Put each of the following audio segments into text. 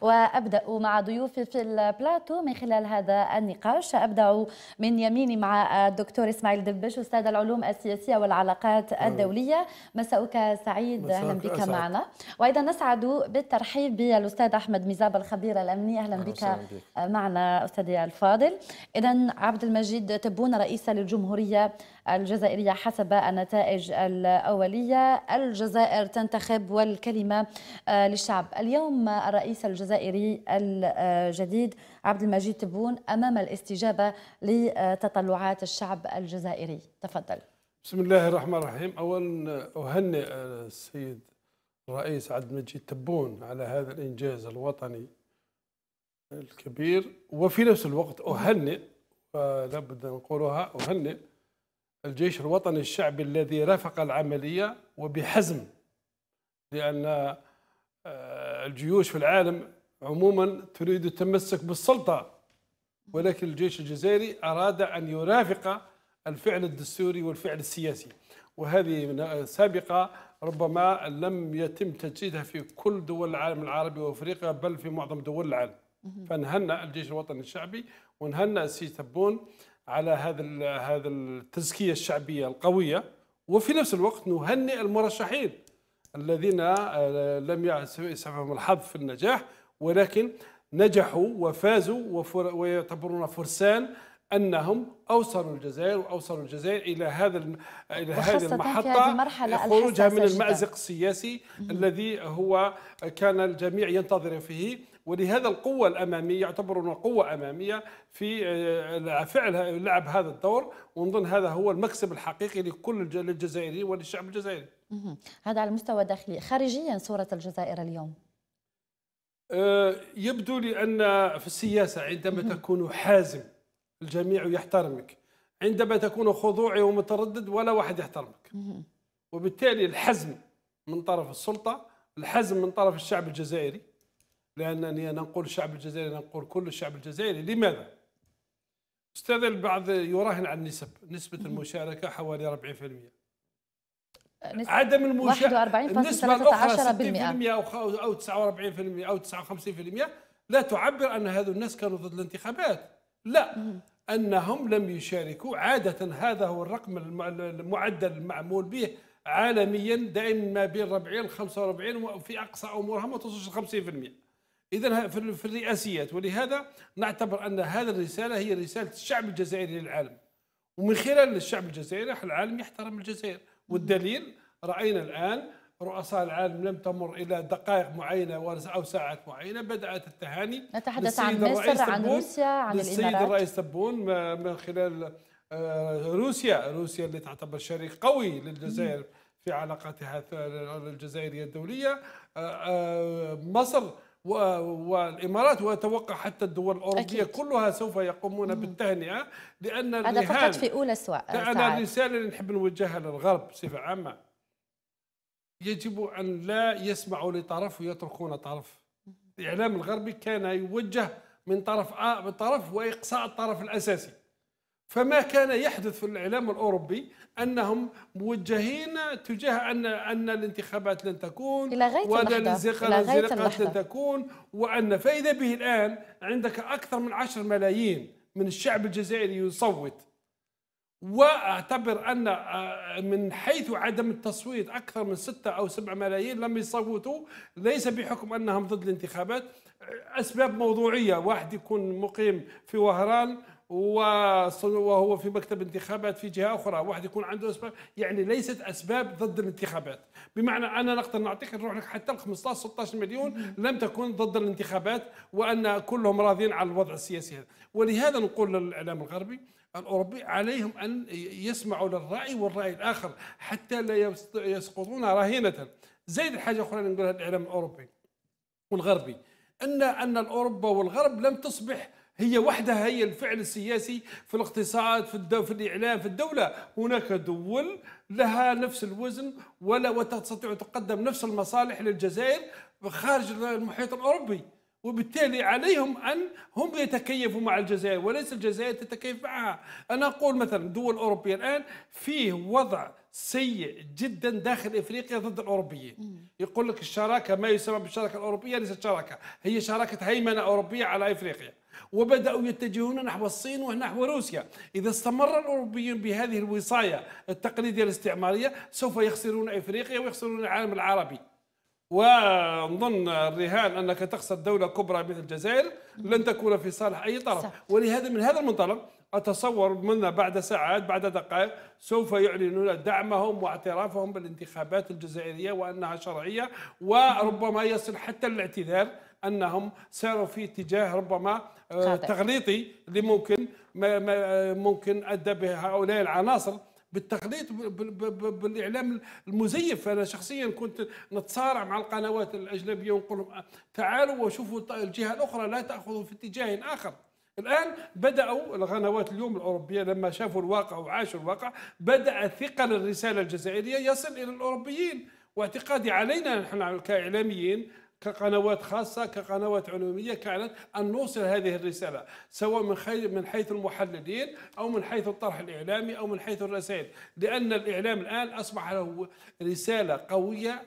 وأبدأ مع ضيوفي في البلاتو من خلال هذا النقاش أبدأ من يميني مع الدكتور إسماعيل دبش أستاذ العلوم السياسية والعلاقات الدولية مساؤك سعيد أهلا بك أسعد. معنا وأيضا نسعد بالترحيب بالأستاذ أحمد مزاب الخبير الأمني أهلا بك معنا أستاذي الفاضل إذا عبد المجيد تبون رئيس للجمهورية الجزائرية حسب النتائج الأولية الجزائر تنتخب والكلمة آه، للشعب اليوم الرئيس الجزائري الجديد عبد المجيد تبون أمام الاستجابة لتطلعات الشعب الجزائري تفضل بسم الله الرحمن الرحيم اولا آه، اهنئ آه، السيد الرئيس عبد المجيد تبون على هذا الانجاز الوطني الكبير وفي نفس الوقت اهنئ ولابد ان نقولها اهنئ الجيش الوطني الشعبي الذي رافق العملية وبحزم لأن آه، الجيوش في العالم عموما تريد التمسك بالسلطة ولكن الجيش الجزائري أراد أن يرافق الفعل الدستوري والفعل السياسي وهذه سابقة ربما لم يتم تجسيدها في كل دول العالم العربي وافريقيا بل في معظم دول العالم فنهنا الجيش الوطني الشعبي ونهنا السي تبون على هذا هذا التزكيه الشعبيه القويه وفي نفس الوقت نهنئ المرشحين الذين آه، لم يسعفهم الحظ في النجاح ولكن نجحوا وفازوا ويعتبرون فرسان انهم اوصلوا الجزائر واوصلوا الجزائر الى هذا الى هذه المحطه خروجها من المازق السياسي الذي هو كان الجميع ينتظر فيه ولهذا القوة الأمامية يعتبر أنه قوة أمامية في آه، فعل لعب هذا الدور ونظن هذا هو المكسب الحقيقي لكل الجزائري وللشعب الجزائري هذا على المستوى الداخلي خارجيا صورة الجزائر اليوم آه، يبدو لي أن في السياسة عندما تكون حازم الجميع يحترمك عندما تكون خضوعي ومتردد ولا واحد يحترمك وبالتالي الحزم من طرف السلطة الحزم من طرف الشعب الجزائري لأنني أنا نقول الشعب الجزائري أنا نقول كل الشعب الجزائري لماذا؟ أستاذ البعض يراهن على النسب نسبة المشاركة حوالي 40% عدم المشاركة 41.3% أو أو 49% أو 59% لا تعبر أن هذو الناس كانوا ضد الانتخابات لا أنهم لم يشاركوا عادة هذا هو الرقم المعدل المعمول به عالميا دائما ما بين 40 ل 45 وفي أقصى أمورها ما توصلش ل 50% اذا في الرئاسيات ولهذا نعتبر ان هذه الرساله هي رساله الشعب الجزائري للعالم ومن خلال الشعب الجزائري العالم يحترم الجزائر والدليل راينا الان رؤساء العالم لم تمر الى دقائق معينه او ساعات معينه بدات التهاني نتحدث عن مصر عن روسيا عن الامارات السيد الرئيس تبون من خلال آه، روسيا روسيا اللي تعتبر شريك قوي للجزائر في علاقاتها الجزائريه الدوليه آه، آه، مصر والامارات واتوقع حتى الدول الاوروبيه أكيد. كلها سوف يقومون بالتهنئه لان هذا فقط في اولى سواء انا الرساله اللي نحب نوجهها للغرب بصفه عامه يجب ان لا يسمعوا لطرف ويتركون طرف الاعلام الغربي كان يوجه من طرف آ من طرف واقصاء الطرف الاساسي فما كان يحدث في الاعلام الاوروبي انهم موجهين تجاه ان ان الانتخابات لن تكون الى غايه وان الانزلاقات لن تكون وان فاذا به الان عندك اكثر من 10 ملايين من الشعب الجزائري يصوت واعتبر ان آه، من حيث عدم التصويت اكثر من 6 او 7 ملايين لم يصوتوا ليس بحكم انهم ضد الانتخابات اسباب موضوعيه واحد يكون مقيم في وهران وهو في مكتب انتخابات في جهه اخرى واحد يكون عنده اسباب يعني ليست اسباب ضد الانتخابات بمعنى انا نقدر نعطيك نروح لك حتى ال 15 16 مليون لم تكن ضد الانتخابات وان كلهم راضين على الوضع السياسي هذا ولهذا نقول للاعلام الغربي الأوروبي عليهم أن يسمعوا للرأي والرأي الآخر حتى لا يسقطون رهينة زائد الحاجة أخرى نقولها الإعلام الأوروبي والغربي أن أن الأوروبا والغرب لم تصبح هي وحدها هي الفعل السياسي في الاقتصاد في, الدو في الإعلام في الدولة هناك دول لها نفس الوزن ولا وتستطيع تقدم نفس المصالح للجزائر خارج المحيط الأوروبي وبالتالي عليهم ان هم يتكيفوا مع الجزائر وليس الجزائر تتكيف معها، انا اقول مثلا دول اوروبيه الان فيه وضع سيء جدا داخل افريقيا ضد الاوروبيين. يقول لك الشراكه ما يسمى بالشراكه الاوروبيه ليست شراكه، هي شراكه هيمنه اوروبيه على افريقيا. وبدأوا يتجهون نحو الصين ونحو روسيا إذا استمر الأوروبيون بهذه الوصاية التقليدية الاستعمارية سوف يخسرون إفريقيا ويخسرون العالم العربي ونظن الرهان انك تخسر دوله كبرى مثل الجزائر لن تكون في صالح اي طرف صح. ولهذا من هذا المنطلق اتصور منا بعد ساعات بعد دقائق سوف يعلنون دعمهم واعترافهم بالانتخابات الجزائريه وانها شرعيه وربما يصل حتى الاعتذار انهم ساروا في اتجاه ربما تغليطي اللي ممكن ما ما ممكن ادى به هؤلاء العناصر بالتخليط بالاعلام المزيف انا شخصيا كنت نتصارع مع القنوات الاجنبيه ونقول لهم تعالوا وشوفوا الجهه الاخرى لا تاخذوا في اتجاه اخر الان بداوا القنوات اليوم الاوروبيه لما شافوا الواقع وعاشوا الواقع بدا ثقل الرساله الجزائريه يصل الى الاوروبيين واعتقادي علينا نحن كاعلاميين كقنوات خاصة كقنوات علومية كانت أن نوصل هذه الرسالة سواء من حيث من حيث المحللين أو من حيث الطرح الإعلامي أو من حيث الرسائل لأن الإعلام الآن أصبح له رسالة قوية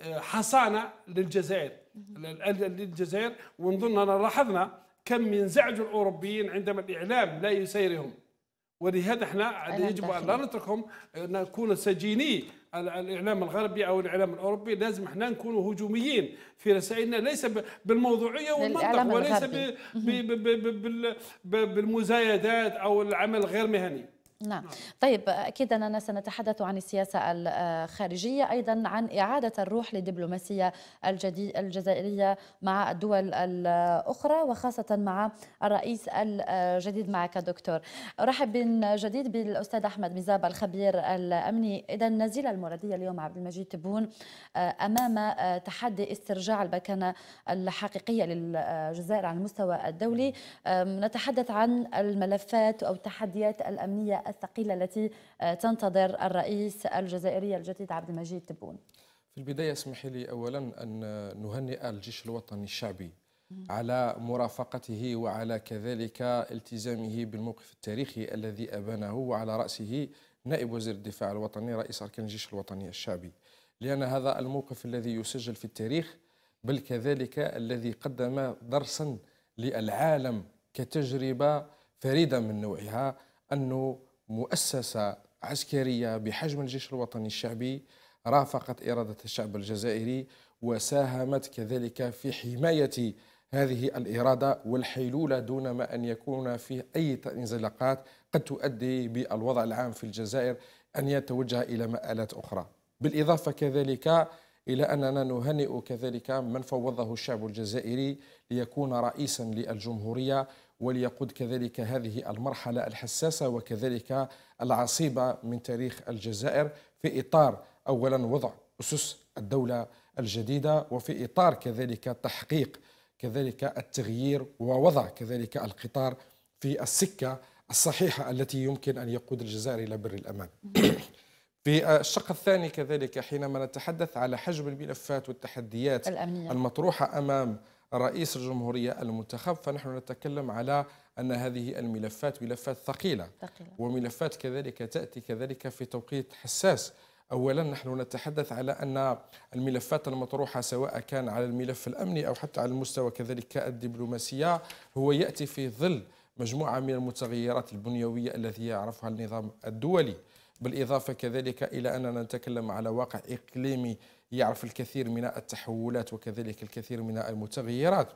آه، حصانة للجزائر للجزائر ونظن أننا لاحظنا كم ينزعج الأوروبيين عندما الإعلام لا يسيرهم ولهذا احنا يجب ان لا نتركهم آه، نكون سجيني الاعلام الغربي او الاعلام الاوروبي لازم احنا نكون هجوميين في رسائلنا ليس بالموضوعيه والمنطق وليس بالمزايدات او العمل غير مهني نعم. نعم طيب أكيد أننا سنتحدث عن السياسة الخارجية آه، أيضا عن إعادة الروح للدبلوماسية الجزائرية مع الدول الأخرى وخاصة مع الرئيس الجديد معك دكتور أرحب من جديد بالأستاذ أحمد مزاب الخبير الأمني إذا نزيل المرادية اليوم عبد المجيد تبون آه، أمام آه، تحدي استرجاع المكانه الحقيقية للجزائر على المستوى الدولي نعم. نتحدث عن الملفات أو التحديات الأمنية الثقيلة التي آه، تنتظر الرئيس الجزائري الجديد عبد المجيد تبون في البداية اسمحي لي أولا أن نهنئ الجيش الوطني الشعبي على مرافقته وعلى كذلك التزامه بالموقف التاريخي الذي أبانه وعلى رأسه نائب وزير الدفاع الوطني رئيس أركان الجيش الوطني الشعبي لأن هذا الموقف الذي يسجل في التاريخ بل كذلك الذي قدم درسا للعالم كتجربة فريدة من نوعها أنه مؤسسة عسكرية بحجم الجيش الوطني الشعبي رافقت إرادة الشعب الجزائري وساهمت كذلك في حماية هذه الإرادة والحيلولة دون ما أن يكون فيه أي انزلاقات قد تؤدي بالوضع العام في الجزائر أن يتوجه إلى مآلات أخرى بالإضافة كذلك إلى أننا نهنئ كذلك من فوضه الشعب الجزائري ليكون رئيسا للجمهورية وليقود كذلك هذه المرحلة الحساسة وكذلك العصيبة من تاريخ الجزائر في إطار أولا وضع أسس الدولة الجديدة وفي إطار كذلك تحقيق كذلك التغيير ووضع كذلك القطار في السكة الصحيحة التي يمكن أن يقود الجزائر إلى بر الأمان في الشق الثاني كذلك حينما نتحدث على حجم الملفات والتحديات الأمنية. المطروحة أمام رئيس الجمهورية المنتخب فنحن نتكلم على أن هذه الملفات ملفات ثقيلة, ثقيلة. وملفات كذلك تأتي كذلك في توقيت حساس اولا نحن نتحدث على ان الملفات المطروحه سواء كان على الملف الامني او حتى على المستوى كذلك الدبلوماسيه هو ياتي في ظل مجموعه من المتغيرات البنيويه التي يعرفها النظام الدولي بالاضافه كذلك الى اننا نتكلم على واقع اقليمي يعرف الكثير من التحولات وكذلك الكثير من المتغيرات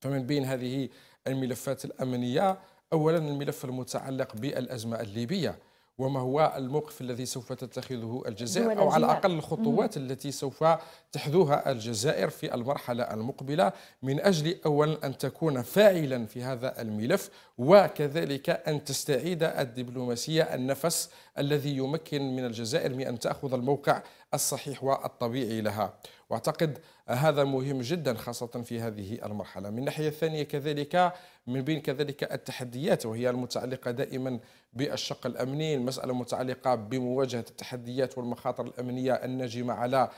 فمن بين هذه الملفات الأمنية أولا الملف المتعلق بالأزمة الليبية وما هو الموقف الذي سوف تتخذه الجزائر أو على الأقل الخطوات التي سوف تحذوها الجزائر في المرحلة المقبلة من أجل أولا أن تكون فاعلا في هذا الملف وكذلك أن تستعيد الدبلوماسية النفس الذي يمكن من الجزائر من أن تأخذ الموقع الصحيح والطبيعي لها وأعتقد هذا مهم جدا خاصة في هذه المرحلة من الناحية الثانية كذلك من بين كذلك التحديات وهي المتعلقة دائما بالشق الأمني المسألة المتعلقة بمواجهة التحديات والمخاطر الأمنية الناجمة على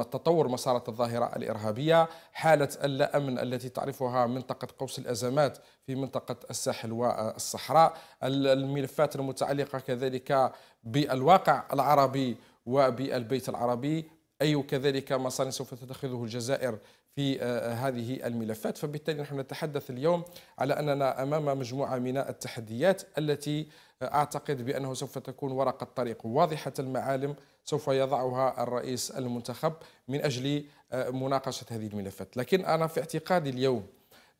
تطور مسارة الظاهرة الإرهابية حالة الأمن التي تعرفها منطقة قوس الأزمات في منطقة الساحل والصحراء الملفات المتعلقة كذلك بالواقع العربي وبالبيت العربي أي كذلك مسار سوف تتخذه الجزائر في آه، آه، هذه الملفات فبالتالي نحن نتحدث اليوم على أننا أمام مجموعة من التحديات التي آه، أعتقد بأنه سوف تكون ورقة طريق واضحة المعالم سوف يضعها الرئيس المنتخب من أجل مناقشة هذه الملفات لكن أنا في اعتقادي اليوم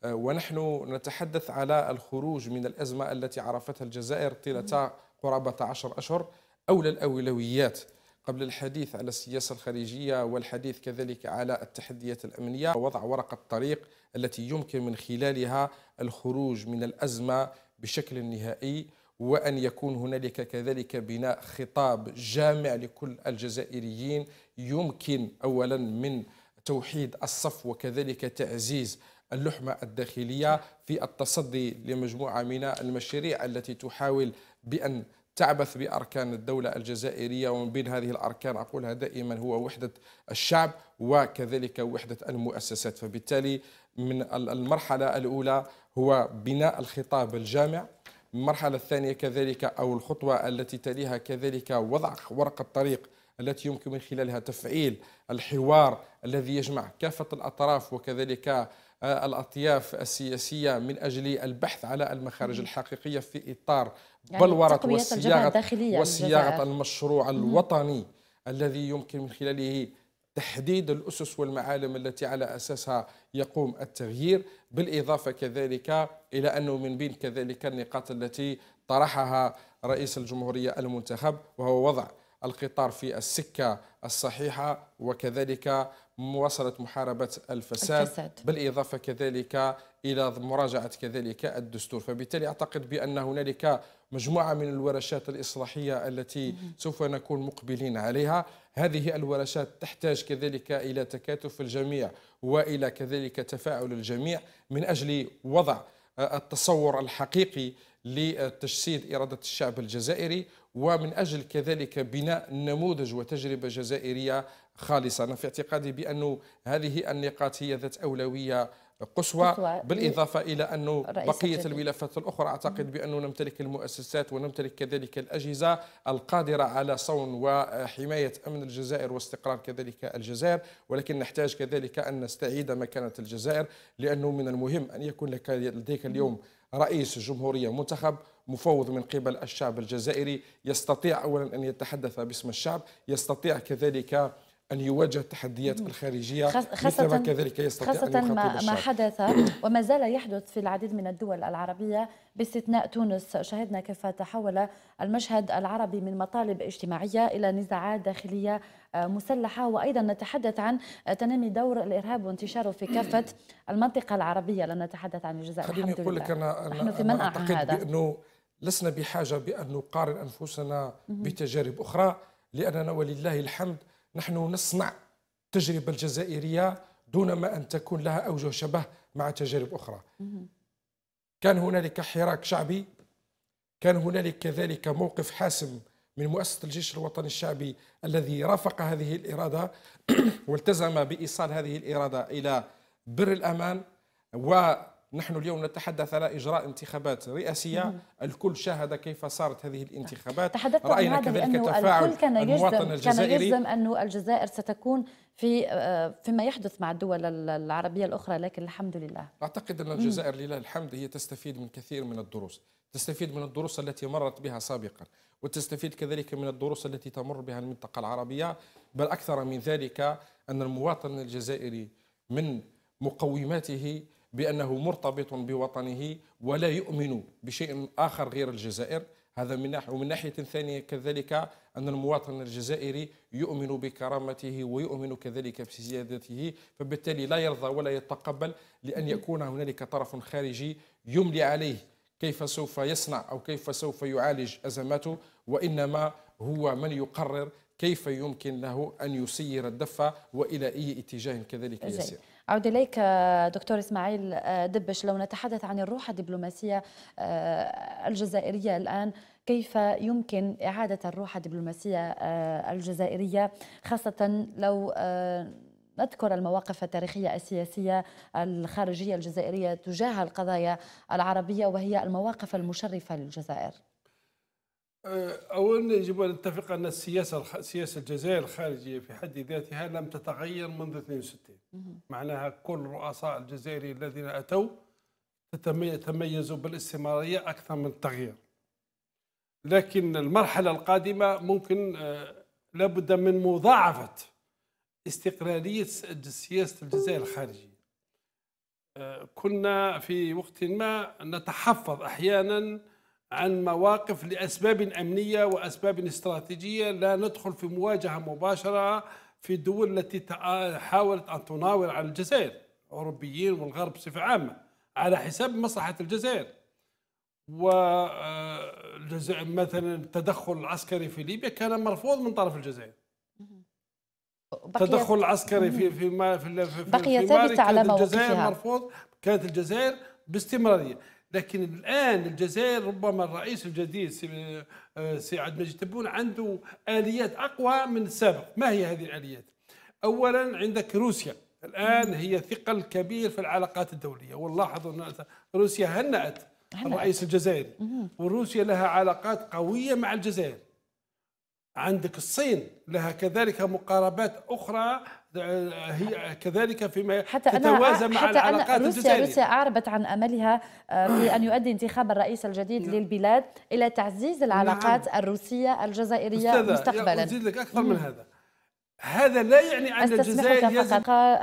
ونحن نتحدث على الخروج من الأزمة التي عرفتها الجزائر طيلة قرابة عشر أشهر أولى الأولويات قبل الحديث على السياسة الخارجية والحديث كذلك على التحديات الأمنية وضع ورقة طريق التي يمكن من خلالها الخروج من الأزمة بشكل نهائي وأن يكون هنالك كذلك بناء خطاب جامع لكل الجزائريين يمكن أولا من توحيد الصف وكذلك تعزيز اللحمة الداخلية في التصدي لمجموعة من المشاريع التي تحاول بأن تعبث بأركان الدولة الجزائرية ومن بين هذه الأركان أقولها دائما هو وحدة الشعب وكذلك وحدة المؤسسات فبالتالي من المرحلة الأولى هو بناء الخطاب الجامع المرحلة الثانية كذلك أو الخطوة التي تليها كذلك وضع ورقة طريق التي يمكن من خلالها تفعيل الحوار الذي يجمع كافة الأطراف وكذلك آه، الأطياف السياسية من أجل البحث على المخارج الحقيقية في إطار يعني وصياغة, وصياغة المشروع الوطني الذي يمكن من خلاله تحديد الأسس والمعالم التي على أساسها يقوم التغيير بالإضافة كذلك إلى أنه من بين كذلك النقاط التي طرحها رئيس الجمهورية المنتخب وهو وضع القطار في السكة الصحيحة وكذلك مواصلة محاربة الفساد, الفساد. بالإضافة كذلك إلى مراجعة كذلك الدستور فبالتالي أعتقد بأن هنالك مجموعة من الورشات الإصلاحية التي سوف نكون مقبلين عليها هذه الورشات تحتاج كذلك إلى تكاتف الجميع وإلى كذلك تفاعل الجميع من أجل وضع التصور الحقيقي لتجسيد إرادة الشعب الجزائري ومن أجل كذلك بناء نموذج وتجربة جزائرية خالصة أنا في اعتقادي بأن هذه النقاط هي ذات أولوية قصوى بالإضافة إلى أنه بقية الملفات الأخرى أعتقد بأنه نمتلك المؤسسات ونمتلك كذلك الأجهزة القادرة على صون وحماية أمن الجزائر واستقرار كذلك الجزائر ولكن نحتاج كذلك أن نستعيد مكانة الجزائر لأنه من المهم أن يكون لك لديك اليوم رئيس جمهورية منتخب مفوض من قبل الشعب الجزائري يستطيع أولا أن يتحدث باسم الشعب يستطيع كذلك أن يواجه التحديات الخارجية خاصة كذلك يستطيع خاصة أن ما, ما حدث وما زال يحدث في العديد من الدول العربية باستثناء تونس شاهدنا كيف تحول المشهد العربي من مطالب اجتماعية إلى نزاعات داخلية آه، مسلحة وأيضا نتحدث عن تنامي دور الإرهاب وانتشاره في كافة المنطقة العربية لا نتحدث عن الجزائر خليني أقول لك أنا, أنا, نحن في أنا أعتقد هذا. بأنه لسنا بحاجة بأن نقارن أنفسنا بتجارب أخرى لأننا ولله الحمد نحن نصنع التجربة الجزائرية دون ما أن تكون لها أوجه شبه مع تجارب أخرى كان هنالك حراك شعبي كان هنالك كذلك موقف حاسم من مؤسسة الجيش الوطني الشعبي الذي رافق هذه الإرادة والتزم بإيصال هذه الإرادة إلى بر الأمان و نحن اليوم نتحدث على اجراء انتخابات رئاسيه الكل شاهد كيف صارت هذه الانتخابات تحدثت راينا كذلك تفاعل كان الجزائري كان يجزم انه الجزائر ستكون في آه، فيما يحدث مع الدول العربيه الاخرى لكن الحمد لله اعتقد ان الجزائر لله الحمد هي تستفيد من كثير من الدروس تستفيد من الدروس التي مرت بها سابقا وتستفيد كذلك من الدروس التي تمر بها المنطقه العربيه بل اكثر من ذلك ان المواطن الجزائري من مقوماته بأنه مرتبط بوطنه ولا يؤمن بشيء آخر غير الجزائر هذا من ناحية ومن ناحية ثانية كذلك أن المواطن الجزائري يؤمن بكرامته ويؤمن كذلك بسيادته فبالتالي لا يرضى ولا يتقبل لأن يكون هنالك طرف خارجي يملي عليه كيف سوف يصنع أو كيف سوف يعالج أزماته وإنما هو من يقرر كيف يمكن له أن يسير الدفة وإلى أي اتجاه كذلك يسير أعود إليك دكتور إسماعيل آه، دبش لو نتحدث عن الروح الدبلوماسية آه، الجزائرية الآن كيف يمكن إعادة الروح الدبلوماسية آه، الجزائرية خاصة لو نذكر المواقف التاريخية السياسية الخارجية الجزائرية تجاه القضايا العربية وهي المواقف المشرفة للجزائر اولا يجب ان نتفق ان السياسه السياسه الجزائر الخارجيه في حد ذاتها لم تتغير منذ 62 معناها كل الرؤساء الجزائري الذين اتوا تميزوا بالاستمراريه اكثر من التغيير لكن المرحله القادمه ممكن آه، لابد من مضاعفه استقلاليه سياسه الجزائر الخارجيه آه، كنا في وقت ما نتحفظ احيانا عن مواقف لأسباب أمنية وأسباب استراتيجية لا ندخل في مواجهة مباشرة في الدول التي حاولت أن تناور على الجزائر الاوروبيين والغرب بصفة عامة على حساب مصلحة الجزائر و آه، مثلا التدخل العسكري في ليبيا كان مرفوض من طرف الجزائر التدخل العسكري في في ما في, في بقي ثابته على موقفها الجزائر مرفوض كانت الجزائر باستمراريه لكن الان الجزائر ربما الرئيس الجديد آه، سي, عبد المجيد تبون عنده اليات اقوى من السابق ما هي هذه الاليات اولا عندك روسيا الان هي ثقل كبير في العلاقات الدوليه ونلاحظ ان روسيا هنأت الرئيس الجزائري وروسيا لها علاقات قويه مع الجزائر عندك الصين لها كذلك مقاربات اخرى هي كذلك فيما حتى تتوازى أنا مع حتى العلاقات أنا روسيا الجزائرية روسيا أعربت عن أملها آه، في أن يؤدي انتخاب الرئيس الجديد نعم. للبلاد إلى تعزيز العلاقات نعم. الروسية الجزائرية مستقبلا أزيد لك أكثر من هذا هذا لا يعني أن الجزائر يزن...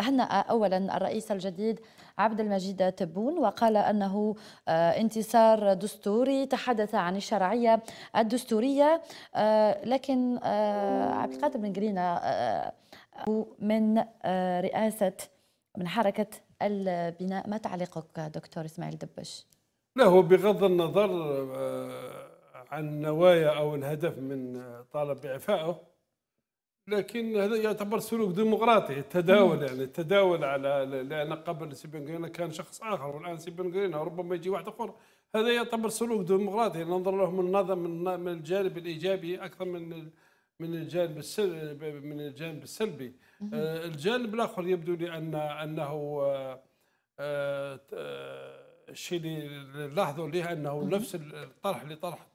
هنا أولا الرئيس الجديد عبد المجيد تبون وقال انه آه، انتصار دستوري تحدث عن الشرعيه الدستوريه آه، لكن عبد القادر بن جرينا من آه، رئاسة من حركة البناء ما تعليقك دكتور إسماعيل دبش؟ لا هو بغض النظر آه، عن نوايا أو الهدف من طالب بإعفائه لكن هذا يعتبر سلوك ديمقراطي التداول يعني التداول على لأن قبل سيبنغرينا كان شخص آخر والآن سيبنغرينا وربما يجي واحد آخر هذا يعتبر سلوك ديمقراطي ننظر له من النظر من الجانب الإيجابي أكثر من من الجانب من الجانب السلبي آه، الجانب الاخر يبدو لي ان انه الشيء آه، آه، اللي نلاحظوا ليه انه نفس الطرح اللي طرح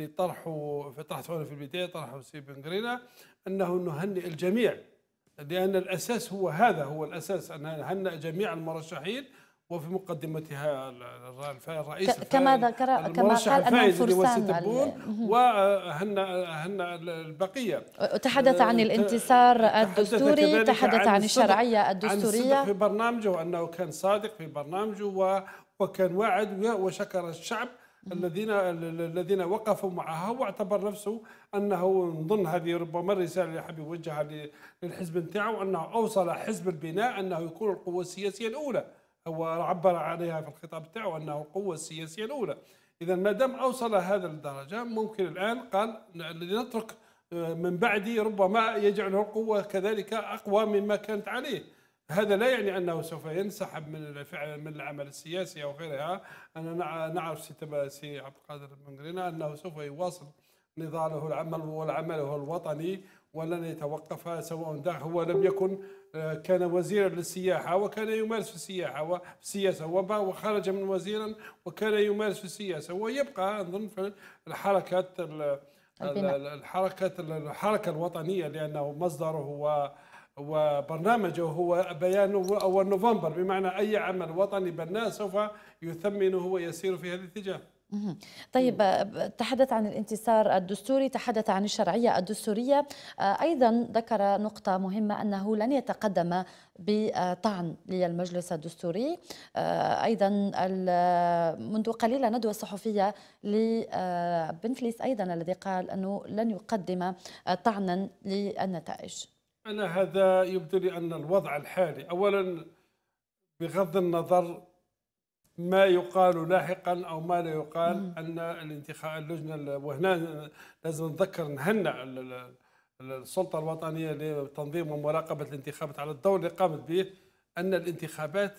اللي طرحه في طرحته في البدايه طرحه سي بن قرينه انه نهنئ الجميع لان الاساس هو هذا هو الاساس ان نهنئ جميع المرشحين وفي مقدمتها الرئيس كما ذكر كما قال انهم فرسان وهن هن البقيه أه، تحدث عن الانتصار الدستوري تحدث عن, عن الشرعيه الدستوريه عن في برنامجه وانه كان صادق في برنامجه وكان واعد وشكر الشعب الذين الذين وقفوا معها واعتبر نفسه انه من ضمن هذه ربما الرساله اللي حاب يوجهها للحزب نتاعو انه اوصل حزب البناء انه يكون القوه السياسيه الاولى وعبر عليها في الخطاب تاعه انه القوه السياسيه الاولى اذا ما دام اوصل هذا الدرجه ممكن الان قال لنترك آه، من بعدي ربما يجعله القوه كذلك اقوى مما كانت عليه هذا لا يعني انه سوف ينسحب من فعل من العمل السياسي او غيرها انا نعرف سي عبد القادر بن غرينا انه سوف يواصل نضاله العمل والعمله الوطني ولن يتوقف سواء هو لم يكن آه، كان وزيرا للسياحة وكان يمارس في السياحة وفي السياسة وخرج من وزيرا وكان يمارس في السياسة ويبقى أظن في الحركات الحركة الحركة الوطنية لأنه مصدره هو وبرنامجه هو بيان أول نوفمبر بمعنى أي عمل وطني بناء سوف يثمنه ويسير في هذا الاتجاه طيب آه، تحدث عن الانتصار الدستوري تحدث عن الشرعية الدستورية آه، أيضا ذكر نقطة مهمة أنه لن يتقدم بطعن للمجلس الدستوري آه، أيضا منذ قليل ندوة صحفية لبنفليس أيضا الذي قال أنه لن يقدم طعنا للنتائج أنا هذا يبدو لي أن الوضع الحالي أولا بغض النظر ما يقال لاحقا او ما لا يقال ان الانتخاب اللجنه وهنا لازم نذكر نهنئ السلطه الوطنيه لتنظيم ومراقبه الانتخابات على الدور اللي قامت به ان الانتخابات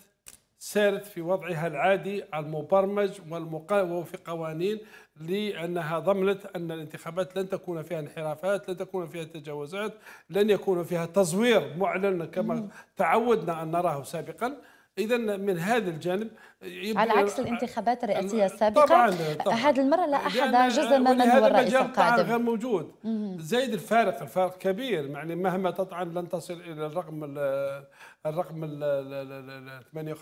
سارت في وضعها العادي المبرمج وفي قوانين لأنها ضمنت أن الانتخابات لن تكون فيها انحرافات لن تكون فيها تجاوزات لن يكون فيها تزوير معلن كما تعودنا أن نراه سابقا اذا من هذا الجانب على عكس الانتخابات الرئاسيه السابقه طبعا, طبعاً. هذه المره لا احد جزء من هو الرئيس القادم غير موجود زايد الفارق الفارق كبير يعني مهما تطعن لن تصل الى الرقم الـ الرقم الـ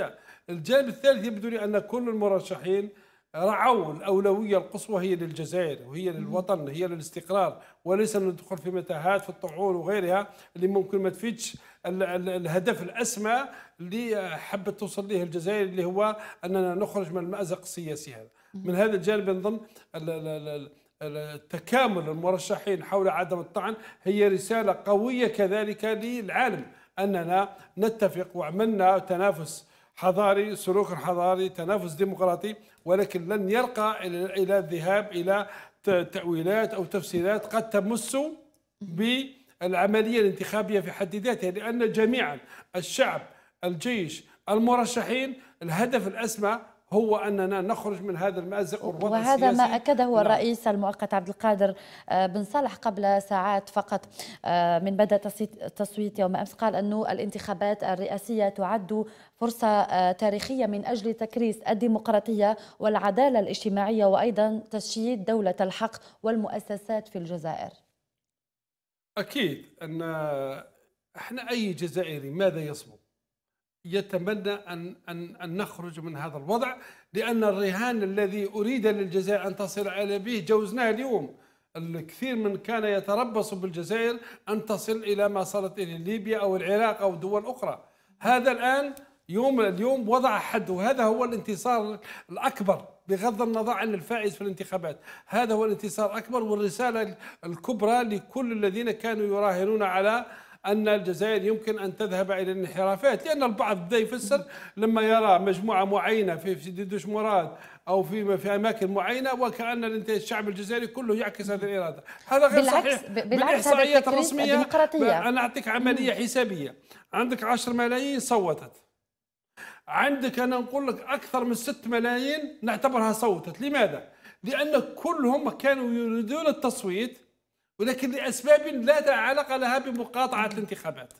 58% الجانب الثالث يبدو لي ان كل المرشحين رعوا الأولوية القصوى هي للجزائر وهي للوطن هي للاستقرار وليس ندخل في متاهات في الطعون وغيرها اللي ممكن ما تفيدش الهدف الاسمى اللي حبت توصل ليه الجزائر اللي هو اننا نخرج من المازق السياسي هذا من هذا الجانب نظن التكامل المرشحين حول عدم الطعن هي رساله قويه كذلك للعالم اننا نتفق وعملنا تنافس حضاري سلوك حضاري تنافس ديمقراطي ولكن لن يرقى الى الذهاب الى تاويلات او تفسيرات قد تمس ب العملية الانتخابية في حد ذاتها لأن جميعا الشعب الجيش المرشحين الهدف الأسمى هو أننا نخرج من هذا المأزق وهذا ما أكده نعم. الرئيس المؤقت عبد القادر آه، بن صالح قبل ساعات فقط آه، من بدء تصويت يوم أمس قال انه الانتخابات الرئاسية تعد فرصة آه، تاريخية من أجل تكريس الديمقراطية والعدالة الاجتماعية وأيضا تشييد دولة الحق والمؤسسات في الجزائر اكيد ان احنا اي جزائري ماذا يصبر؟ يتمنى ان ان ان نخرج من هذا الوضع لان الرهان الذي اريد للجزائر ان تصل على به جوزناه اليوم. الكثير من كان يتربص بالجزائر ان تصل الى ما صلت اليه ليبيا او العراق او دول اخرى. هذا الان يوم اليوم وضع حد وهذا هو الانتصار الاكبر بغض النظر عن الفائز في الانتخابات هذا هو الانتصار أكبر والرسالة الكبرى لكل الذين كانوا يراهنون على أن الجزائر يمكن أن تذهب إلى الانحرافات لأن البعض بدأ يفسر لما يرى مجموعة معينة في سيدي دوش مراد او في في اماكن معينه وكان الشعب الجزائري كله يعكس هذه الاراده هذا غير بالعكس صحيح بالعكس بالاحصائيات الرسميه انا اعطيك عمليه حسابيه عندك 10 ملايين صوتت عندك انا نقول لك اكثر من 6 ملايين نعتبرها صوتت لماذا لان كلهم كانوا يريدون التصويت ولكن لاسباب لا علاقه لها بمقاطعه الانتخابات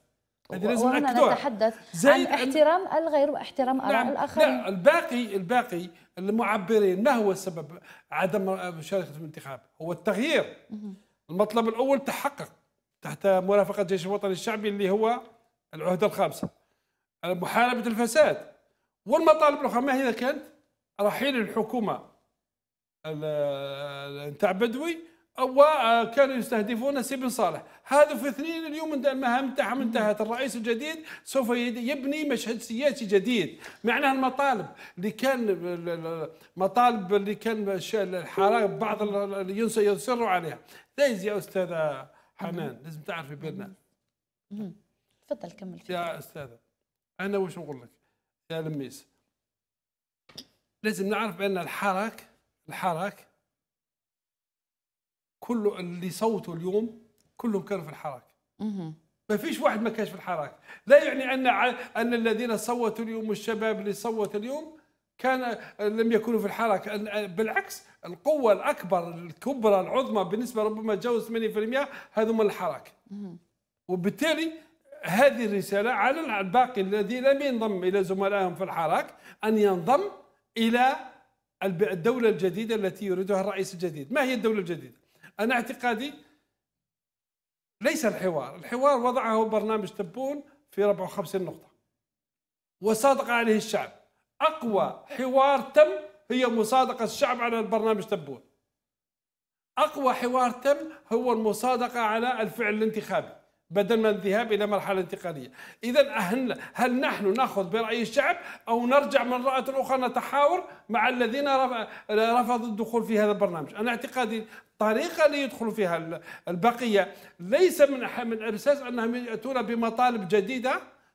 هذه لازم وهنا نتحدث عن احترام الغير واحترام اراء نعم الاخرين نعم الباقي الباقي المعبرين ما هو سبب عدم مشاركه في الانتخاب هو التغيير المطلب الاول تحقق تحت مرافقه الجيش الوطني الشعبي اللي هو العهده الخامسه محاربه الفساد والمطالب الاخرى ما هي كانت؟ رحيل الحكومه نتاع بدوي وكانوا يستهدفون سي بن صالح هذا في اثنين اليوم المهام تاعهم انتهت الرئيس الجديد سوف يبني مشهد سياسي جديد معناها المطالب اللي كان المطالب اللي كان الحراك بعض اللي يصروا عليها دايز يا استاذه حنان لازم تعرفي بيننا تفضل كمل يا استاذه انا واش نقول لك تاع لازم نعرف بان الحرك الحرك كله اللي صوتوا اليوم كلهم كانوا في الحرك ما فيش واحد ما كانش في الحراك لا يعني ان ان الذين صوتوا اليوم الشباب اللي صوت اليوم كان لم يكونوا في الحراك بالعكس القوه الاكبر الكبرى العظمى بالنسبه ربما تجاوز 80% هذو من الحراك وبالتالي هذه الرسالة على الباقي الذي لم ينضم إلى زملائهم في الحراك أن ينضم إلى الدولة الجديدة التي يريدها الرئيس الجديد ما هي الدولة الجديدة؟ أنا اعتقادي ليس الحوار الحوار وضعه برنامج تبون في 54 نقطة وصادق عليه الشعب أقوى حوار تم هي مصادقة الشعب على البرنامج تبون أقوى حوار تم هو المصادقة على الفعل الانتخابي بدل من الذهاب الى مرحله انتقاليه، اذا هل نحن ناخذ براي الشعب او نرجع مرة اخرى نتحاور مع الذين رفضوا الدخول في هذا البرنامج، انا اعتقادي الطريقه اللي يدخلوا فيها البقيه ليس من من ابساس انهم ياتون بمطالب جديده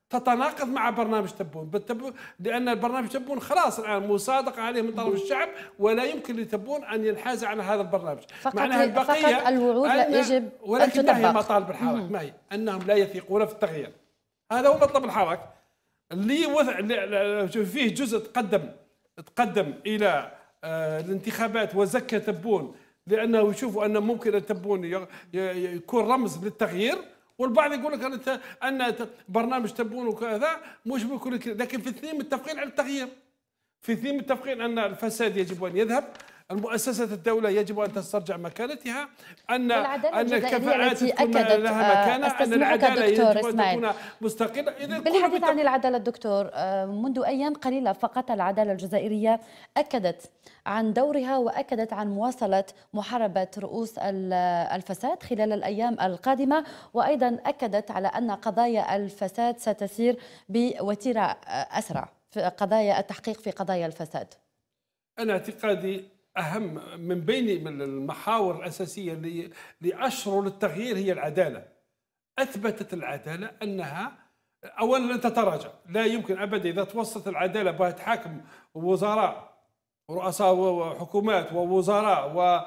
تتناقض مع برنامج تبون بالتبون لان البرنامج تبون خلاص الان مصادقه عليه من طرف الشعب ولا يمكن لتبون ان ينحاز عن هذا البرنامج فقط معناها البقيه فقط الوعود لا يجب ولكن ما هي مطالب الحراك ما هي انهم لا يثقون في التغيير هذا هو مطلب الحراك اللي وث... فيه جزء تقدم تقدم الى آه، الانتخابات وزكى تبون لانه يشوفوا ان ممكن تبون يكون رمز للتغيير والبعض يقول لك انت ان برنامج تبون وكذا مش بكل لكن في الاثنين متفقين على التغيير في الاثنين متفقين ان الفساد يجب ان يذهب المؤسسة الدولة يجب أن تسترجع مكانتها أن أن الكفاءات تكون لها آه، مكانة أن العدالة يجب أن تكون مستقلة إذا بالحديث عن العدالة الدكتور آه، منذ أيام قليلة فقط العدالة الجزائرية أكدت عن دورها وأكدت عن مواصلة محاربة رؤوس الفساد خلال الأيام القادمة وأيضا أكدت على أن قضايا الفساد ستسير بوتيرة آه، أسرع في قضايا التحقيق في قضايا الفساد أنا اعتقادي اهم من بين المحاور الاساسيه اللي لاشروا للتغيير هي العداله. اثبتت العداله انها اولا لن تتراجع، لا يمكن ابدا اذا توسطت العداله بها تحاكم وزراء رؤساء وحكومات ووزراء و...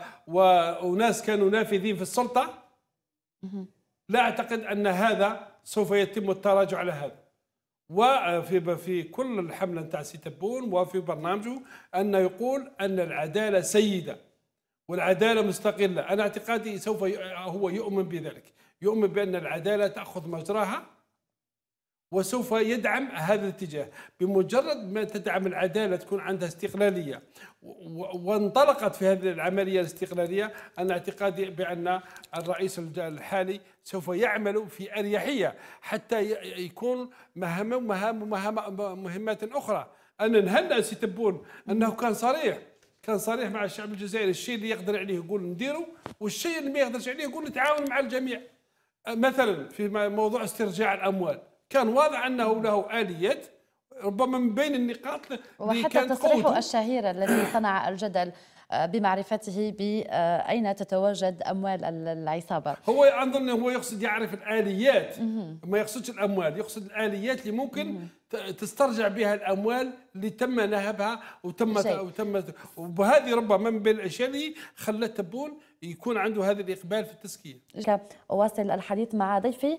وناس كانوا نافذين في السلطه لا اعتقد ان هذا سوف يتم التراجع على هذا. وفي في كل الحملة نتاع سيتبون وفي برنامجه أنه يقول أن العدالة سيدة والعدالة مستقلة أنا اعتقادي سوف هو يؤمن بذلك يؤمن بأن العدالة تأخذ مجراها وسوف يدعم هذا الاتجاه بمجرد ما تدعم العدالة تكون عندها استقلالية وانطلقت في هذه العملية الاستقلالية أنا اعتقادي بأن الرئيس الحالي سوف يعمل في أريحية حتى يكون مهامه مهام مهمات أخرى أنا نهنى سي تبون أنه كان صريح كان صريح مع الشعب الجزائري الشيء اللي يقدر عليه يقول نديره والشيء اللي ما يقدرش عليه يقول نتعاون مع الجميع مثلا في موضوع استرجاع الأموال كان واضح انه له اليات ربما من بين النقاط اللي وحتى تصريحه الشهير الذي صنع الجدل آه، بمعرفته بأين آه، تتواجد أموال العصابة هو أظن هو يقصد يعرف الآليات ما يقصدش الأموال يقصد الآليات اللي ممكن تسترجع بها الأموال اللي تم نهبها وتم وتم وبهذه ربما من بين الأشياء اللي خلت تبون يكون عنده هذا الإقبال في التزكية أواصل الحديث مع ضيفي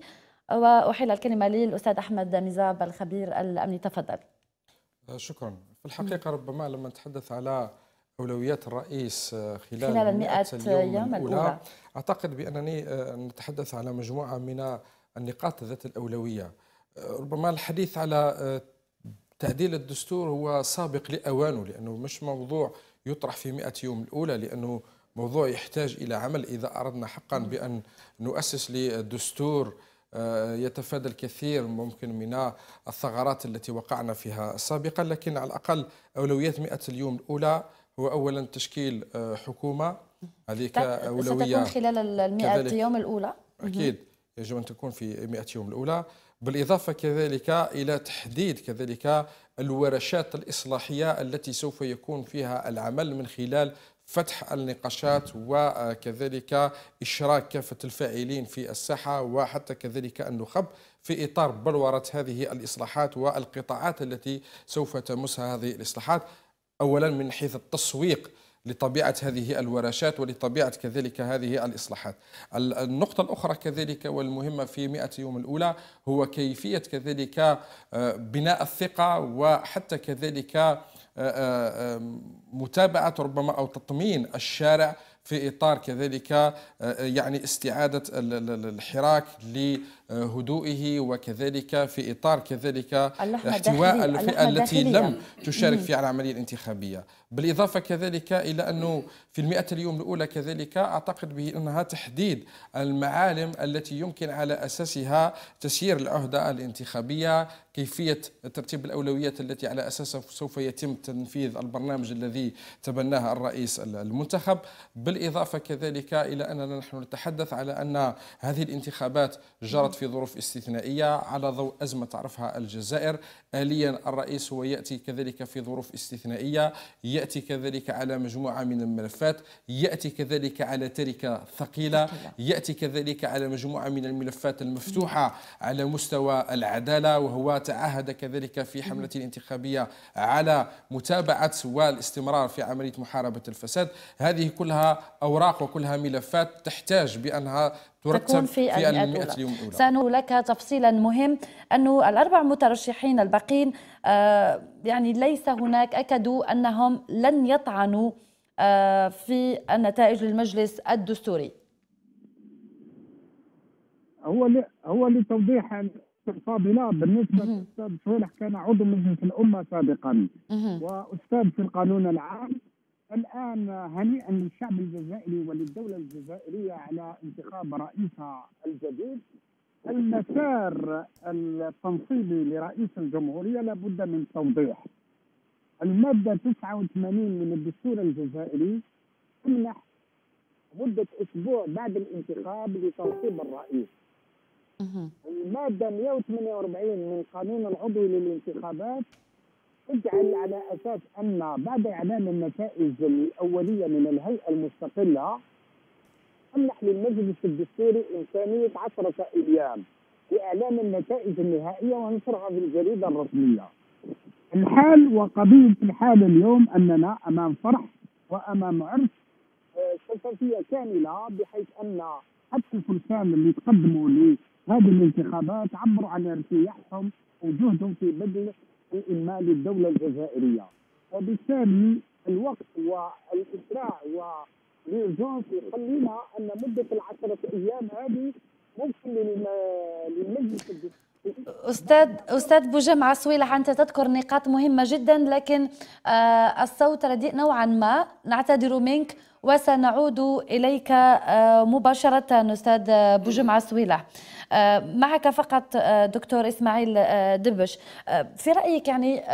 واحيل الكلمه للاستاذ احمد مزاب الخبير الامني تفضل آه، شكرا في الحقيقه ربما لما نتحدث على اولويات الرئيس آه، خلال, خلال المئة اليوم يوم الأولى, الأولى أعتقد بأنني آه، نتحدث على مجموعة من النقاط ذات الأولوية ربما الحديث على تعديل الدستور هو سابق لأوانه لأنه مش موضوع يطرح في مئة يوم الأولى لأنه موضوع يحتاج إلى عمل إذا أردنا حقا بأن نؤسس لدستور آه، يتفادى الكثير ممكن من الثغرات التي وقعنا فيها سابقا لكن على الأقل أولويات 100 اليوم الأولى هو أولا تشكيل آه، حكومة هذه كاولويه ستكون خلال ال 100 يوم الأولى أكيد يجب أن تكون في 100 يوم الأولى بالإضافة كذلك إلى تحديد كذلك الورشات الإصلاحية التي سوف يكون فيها العمل من خلال فتح النقاشات وكذلك إشراك كافة الفاعلين في الساحة وحتى كذلك النخب في إطار بلورة هذه الإصلاحات والقطاعات التي سوف تمسها هذه الإصلاحات أولا من حيث التسويق لطبيعة هذه الورشات ولطبيعة كذلك هذه الإصلاحات النقطة الأخرى كذلك والمهمة في 100 يوم الأولى هو كيفية كذلك آه، بناء الثقة وحتى كذلك آه، آه، متابعه ربما او تطمين الشارع في اطار كذلك آه، يعني استعاده الحراك هدوئه وكذلك في إطار كذلك احتواء الفئة التي لم تشارك في العملية الانتخابية بالإضافة كذلك إلى أنه في المئة اليوم الأولى كذلك أعتقد به أنها تحديد المعالم التي يمكن على أساسها تسيير العهدة الانتخابية كيفية ترتيب الأولويات التي على أساسها سوف يتم تنفيذ البرنامج الذي تبناه الرئيس المنتخب بالإضافة كذلك إلى أننا نحن نتحدث على أن هذه الانتخابات جرت فقط في ظروف استثنائية على ضوء أزمة تعرفها الجزائر آليا الرئيس هو يأتي كذلك في ظروف استثنائية يأتي كذلك على مجموعة من الملفات يأتي كذلك على تركة ثقيلة يأتي كذلك على مجموعة من الملفات المفتوحة على مستوى العدالة وهو تعهد كذلك في حملة الانتخابية على متابعة والاستمرار في عملية محاربة الفساد هذه كلها أوراق وكلها ملفات تحتاج بأنها تكون في ال الأولى, الأولى. سأنو لك تفصيلا مهم أنه الأربع مترشحين الباقين آه، يعني ليس هناك أكدوا أنهم لن يطعنوا آه، في النتائج للمجلس الدستوري هو ل... هو لتوضيح الفاضلة بالنسبة للأستاذ صالح كان عضو مجلس الأمة سابقا وأستاذ في القانون العام الآن هنيئا للشعب الجزائري وللدولة الجزائرية على انتخاب رئيسها الجديد المسار التنصيبي لرئيس الجمهورية لابد من توضيح المادة 89 من الدستور الجزائري تمنح مدة أسبوع بعد الانتخاب لتنصيب الرئيس المادة 148 من قانون العضوي للانتخابات اجعل على اساس ان بعد اعلان النتائج الاوليه من الهيئه المستقله سمح للمجلس الدستوري امكانيه 10 ايام لاعلان النتائج النهائيه ونشرها في الجريده الرسميه. الحال وقضيه الحال اليوم اننا امام فرح وامام عرس شفافيه كامله بحيث ان حتى الفرسان اللي تقدموا لهذه الانتخابات عبروا عن ارتياحهم وجهدهم في بذل شيء ما للدوله الجزائريه وبالتالي الوقت والاسراع والإيرجونس يخلينا ان مده العشره ايام هذه ممكن للمجلس الدستوري استاذ استاذ بوجمع سويلح انت تذكر نقاط مهمه جدا لكن آه، الصوت رديء نوعا ما نعتذر منك وسنعود إليك آه، مباشرة أستاذ بوجمعة سويلة آه، معك فقط آه، دكتور إسماعيل دبش في رأيك يعني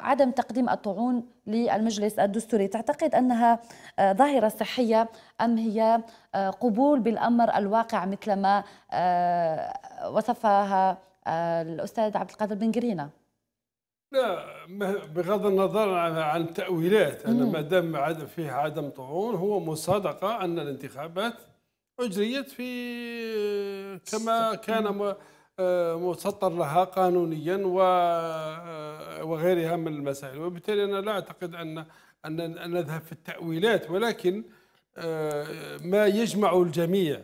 عدم تقديم الطعون للمجلس الدستوري تعتقد أنها ظاهرة صحية أم هي قبول بالأمر الواقع مثلما وصفها الأستاذ عبد القادر بن قرينه لا بغض النظر عن التأويلات أنا ما دام فيه عدم طعون هو مصادقة أن الانتخابات أجريت في كما كان آه، مسطر لها قانونيا آه، وغيرها من المسائل وبالتالي أنا لا أعتقد أن أن نذهب في التأويلات ولكن آه، ما يجمع الجميع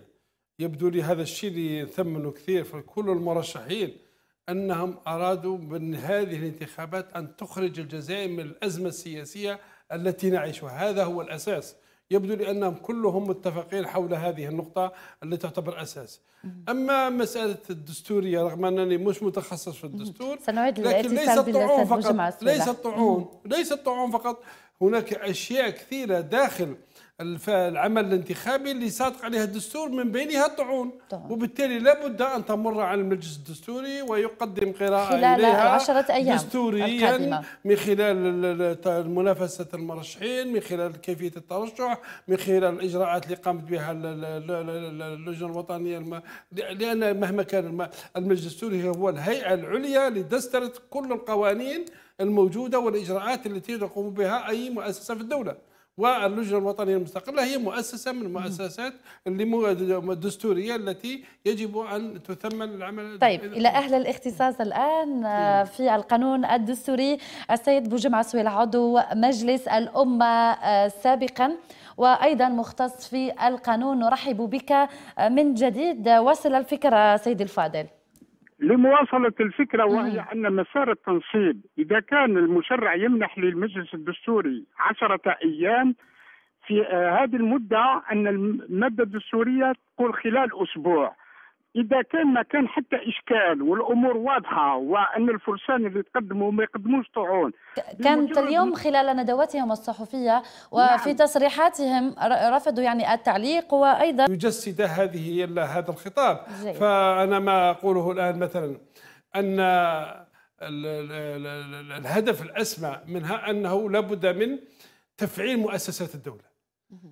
يبدو لي هذا الشيء اللي ثمنه كثير فكل المرشحين أنهم أرادوا من هذه الانتخابات أن تخرج الجزائر من الأزمة السياسية التي نعيشها هذا هو الأساس يبدو لي أنهم كلهم متفقين حول هذه النقطة التي تعتبر أساس أما مسألة الدستورية رغم أنني مش متخصص في الدستور سنعيد لكن ليس الطعون فقط ليس الطعون ليس الطعون فقط هناك أشياء كثيرة داخل العمل الانتخابي اللي صادق عليها الدستور من بينها الطعون طبعا. وبالتالي لابد أن تمر على المجلس الدستوري ويقدم قراءة خلال إليها عشرة أيام دستوريا القادمة. من خلال منافسة المرشحين من خلال كيفية الترشح من خلال الإجراءات اللي قامت بها اللجنة الوطنية لأن مهما كان المجلس الدستوري هو الهيئة العليا لدسترة كل القوانين الموجودة والإجراءات التي تقوم بها أي مؤسسة في الدولة واللجنه الوطنيه المستقله هي مؤسسه من المؤسسات الدستوريه التي يجب ان تثمن العمل طيب الى اهل الاختصاص الان آه، إيه. في القانون الدستوري السيد بوجمعه سويل عضو مجلس الامه آه، سابقا وايضا مختص في القانون نرحب بك آه، من جديد وصل الفكره سيدي الفاضل لمواصلة الفكرة وهي نعم. أن مسار التنصيب إذا كان المشرع يمنح للمجلس الدستوري عشرة أيام في آه، هذه المدة أن المادة الدستورية تقول خلال أسبوع اذا كان ما كان حتى اشكال والامور واضحه وان الفرسان اللي تقدموا ما يقدموش طعون كانت اليوم خلال ندواتهم الصحفيه وفي نعم. تصريحاتهم رفضوا يعني التعليق وايضا يجسد هذه هذا الخطاب زي. فانا ما اقوله الان مثلا ان الهدف الاسمى منها انه لابد من تفعيل مؤسسات الدوله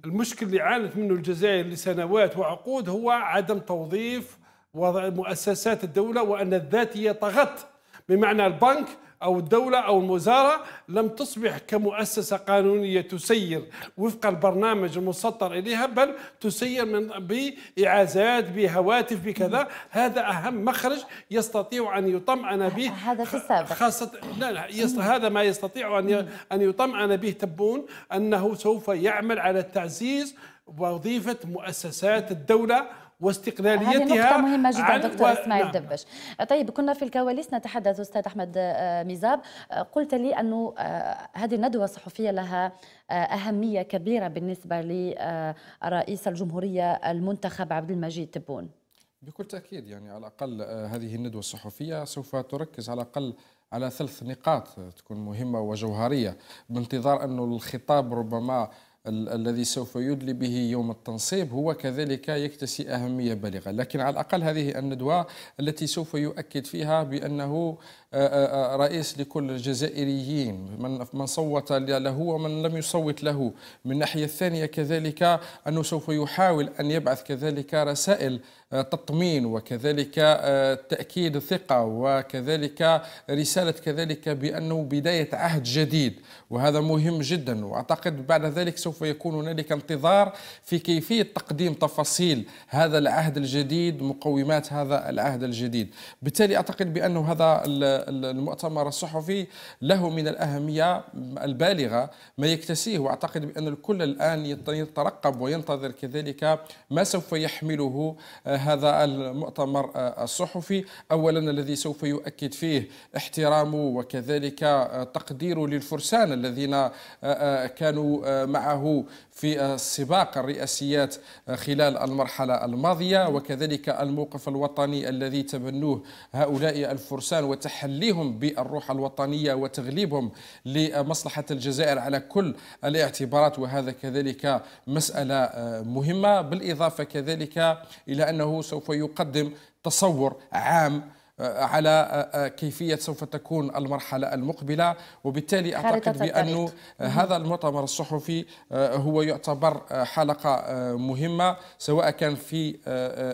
المشكل اللي عانت منه الجزائر لسنوات وعقود هو عدم توظيف ومؤسسات الدولة وأن الذاتية طغت بمعنى البنك أو الدولة أو الوزارة لم تصبح كمؤسسة قانونية تسير وفق البرنامج المسطر إليها بل تسير من بإعازات بهواتف بكذا هذا أهم مخرج يستطيع أن يطمئن به هذا في السابق خاصة لا لا هذا ما يستطيع أن أن يطمئن به تبون أنه سوف يعمل على تعزيز وظيفة مؤسسات الدولة واستقلاليتها هذه نقطة مهمة جدا دكتور إسماعيل نعم. دبش طيب كنا في الكواليس نتحدث أستاذ أحمد آه، ميزاب آه، قلت لي أنه آه، هذه الندوة الصحفية لها أهمية كبيرة بالنسبة لرئيس الجمهورية المنتخب عبد المجيد تبون بكل تأكيد يعني على الأقل هذه الندوة الصحفية سوف تركز على الأقل على ثلاث نقاط تكون مهمة وجوهرية بانتظار أنه الخطاب ربما ال الذي سوف يدلي به يوم التنصيب هو كذلك يكتسي أهمية بالغة لكن على الأقل هذه الندوة التي سوف يؤكد فيها بأنه آه، آه، آه، رئيس لكل الجزائريين من من صوت له ومن لم يصوت له من الناحيه الثانيه كذلك انه سوف يحاول ان يبعث كذلك رسائل تطمين وكذلك تأكيد ثقة وكذلك رسالة كذلك بأنه بداية عهد جديد وهذا مهم جدا وأعتقد بعد ذلك سوف يكون هنالك انتظار في كيفية تقديم تفاصيل هذا العهد الجديد مقومات هذا العهد الجديد بالتالي أعتقد بأنه هذا المؤتمر الصحفي له من الأهمية البالغة ما يكتسيه وأعتقد بأن الكل الآن يترقب وينتظر كذلك ما سوف يحمله آه، هذا المؤتمر آه، الصحفي أولا الذي سوف يؤكد فيه احترامه وكذلك آه، تقديره للفرسان الذين كانوا معه في سباق الرئاسيات خلال المرحلة الماضية وكذلك الموقف الوطني الذي تبنوه هؤلاء الفرسان وتحليل تحليهم بالروح الوطنية وتغليبهم لمصلحة الجزائر على كل الاعتبارات وهذا كذلك مسألة آه، مهمة بالإضافة كذلك إلى أنه سوف يقدم تصور عام أه، أه، على أه، كيفية سوف تكون المرحلة المقبلة وبالتالي أعتقد بأن هذا المؤتمر الصحفي هو يعتبر حلقة مهمة سواء كان في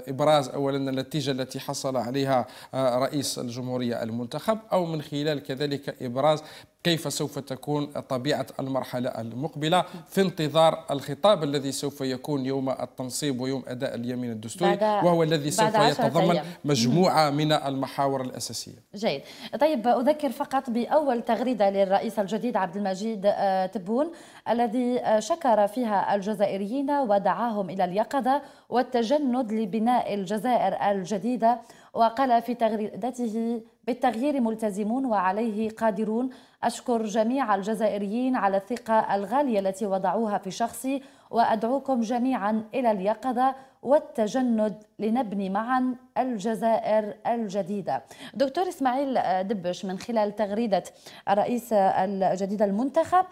إبراز أولا النتيجة التي حصل عليها رئيس الجمهورية المنتخب أو من خلال كذلك إبراز كيف سوف تكون طبيعة المرحلة المقبلة في انتظار الخطاب الذي سوف يكون يوم التنصيب ويوم أداء اليمين الدستوري وهو الذي سوف يتضمن أيام. مجموعة من المحاور الأساسية جيد طيب أذكر فقط بأول تغريدة للرئيس الجديد عبد المجيد آه، تبون الذي آه، شكر فيها الجزائريين ودعاهم إلى اليقظة والتجند لبناء الجزائر الجديدة وقال في تغريدته بالتغيير ملتزمون وعليه قادرون أشكر جميع الجزائريين على الثقة الغالية التي وضعوها في شخصي وأدعوكم جميعا إلى اليقظة والتجند لنبني معا الجزائر الجديدة دكتور إسماعيل دبش من خلال تغريدة الرئيس الجديد المنتخب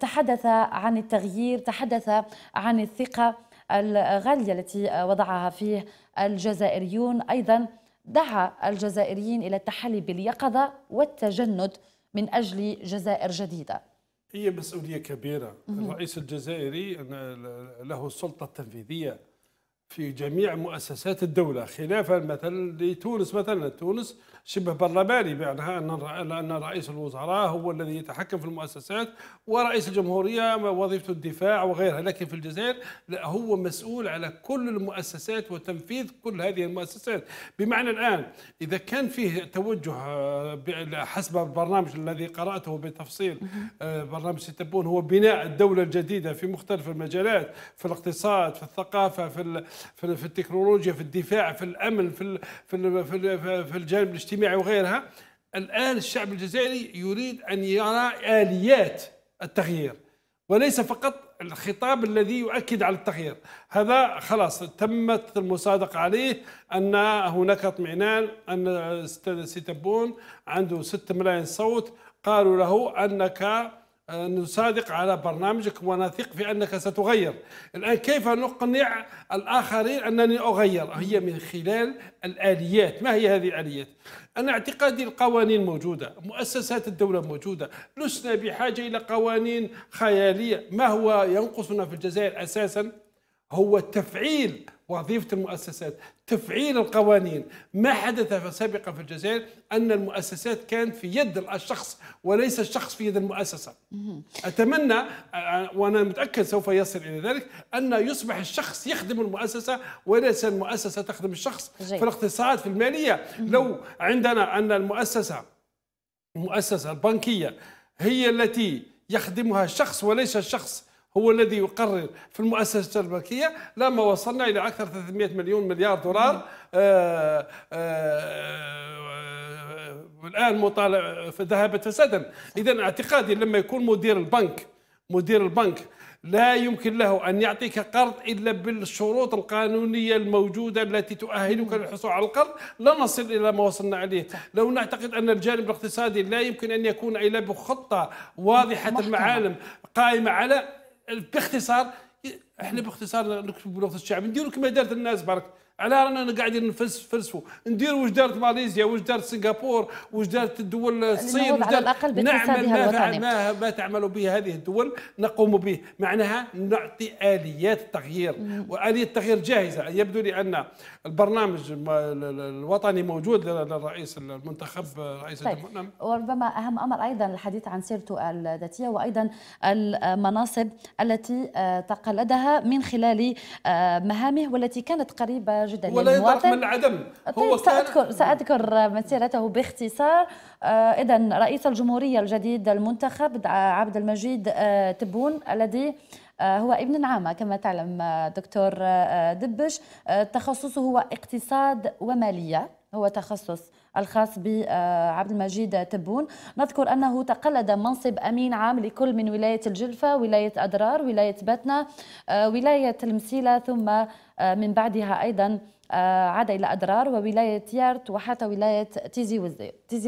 تحدث عن التغيير تحدث عن الثقة الغالية التي وضعها فيه الجزائريون أيضا دعا الجزائريين إلى التحلي باليقظة والتجند من أجل جزائر جديدة هي مسؤولية كبيرة الرئيس الجزائري له السلطة التنفيذية في جميع مؤسسات الدولة خلافا مثلا لتونس مثلا تونس شبه برلماني بأنها أن رئيس الوزراء هو الذي يتحكم في المؤسسات ورئيس الجمهورية وظيفة الدفاع وغيرها لكن في الجزائر لا هو مسؤول على كل المؤسسات وتنفيذ كل هذه المؤسسات بمعنى الآن إذا كان فيه توجه آه، حسب البرنامج الذي قرأته بتفصيل آه، برنامج ستبون هو بناء الدولة الجديدة في مختلف المجالات في الاقتصاد في الثقافة في في, في التكنولوجيا في الدفاع في الامن في في في في الجانب الاجتماعي وغيرها الان الشعب الجزائري يريد ان يرى اليات التغيير وليس فقط الخطاب الذي يؤكد على التغيير هذا خلاص تمت المصادقة عليه أن هناك اطمئنان أن ستبون عنده 6 ملايين صوت قالوا له أنك نصادق على برنامجك ونثق في انك ستغير الان كيف نقنع الاخرين انني اغير هي من خلال الاليات ما هي هذه الاليات انا اعتقادي القوانين موجوده مؤسسات الدوله موجوده لسنا بحاجه الى قوانين خياليه ما هو ينقصنا في الجزائر اساسا هو تفعيل وظيفة المؤسسات تفعيل القوانين ما حدث سابقا في الجزائر أن المؤسسات كانت في يد الشخص وليس الشخص في يد المؤسسة أتمنى وأنا متأكد سوف يصل إلى ذلك أن يصبح الشخص يخدم المؤسسة وليس المؤسسة تخدم الشخص في الاقتصاد في المالية لو عندنا أن المؤسسة المؤسسة البنكية هي التي يخدمها الشخص وليس الشخص هو الذي يقرر في المؤسسة البنكية لما وصلنا إلى أكثر 300 مليون مليار دولار آآ آآ آه، آه، آه، الآن مطالع ذهبت فسادا إذا اعتقادي لما يكون مدير البنك مدير البنك لا يمكن له أن يعطيك قرض إلا بالشروط القانونية الموجودة التي تؤهلك للحصول على القرض لا نصل إلى ما وصلنا إليه لو نعتقد أن الجانب الاقتصادي لا يمكن أن يكون إلا بخطة واضحة محكمة. المعالم قائمة على باختصار احنا باختصار نكتب بلغه الشعب نديرو كما دارت الناس برك على رانا قاعدين نفلسفوا ندير واش دارت ماليزيا واش دارت سنغافور واش دارت الدول الصين واش دارت نعمل ما, ما, ما تعمل به هذه الدول نقوم به معناها نعطي اليات التغيير واليه التغيير جاهزه يبدو لي ان البرنامج الوطني موجود للرئيس المنتخب رئيس طيب. وربما اهم امر ايضا الحديث عن سيرته الذاتيه وايضا المناصب التي آه، تقلدها من خلال آه، مهامه والتي كانت قريبه جدا يعني ولا ينطلق من العدم طيب، هو سأذكر, سأذكر مسيرته باختصار آه، إذا رئيس الجمهورية الجديد المنتخب عبد المجيد آه، تبون الذي آه، هو ابن عامة كما تعلم دكتور دبش تخصصه هو اقتصاد ومالية هو تخصص الخاص بعبد آه، المجيد تبون نذكر أنه تقلد منصب أمين عام لكل من ولاية الجلفة ولاية أدرار ولاية بتنا آه، ولاية المسيلة ثم آه، من بعدها أيضا عاد إلى أدرار وولاية يارت وحتى ولاية تيزي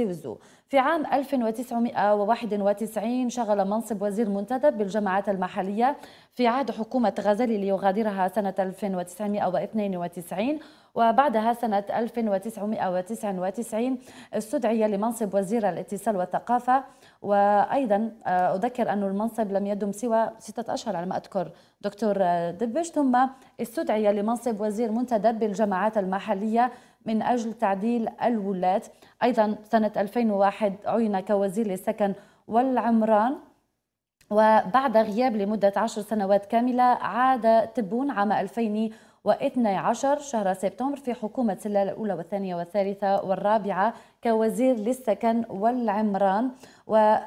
وزو في عام 1991 شغل منصب وزير منتدب بالجماعات المحلية في عهد حكومة غزالي ليغادرها سنة 1992 وبعدها سنة 1999 استدعي لمنصب وزير الاتصال والثقافة وأيضا آه، أذكر أن المنصب لم يدم سوى ستة أشهر على ما أذكر دكتور آه، دبش ثم استدعي لمنصب وزير منتدب بالجماعات المحلية من أجل تعديل الولاة أيضا سنة 2001 عين كوزير للسكن والعمران وبعد غياب لمدة عشر سنوات كاملة عاد تبون عام 2012 شهر سبتمبر في حكومة سلال الأولى والثانية والثالثة والرابعة كوزير للسكن والعمران وسنة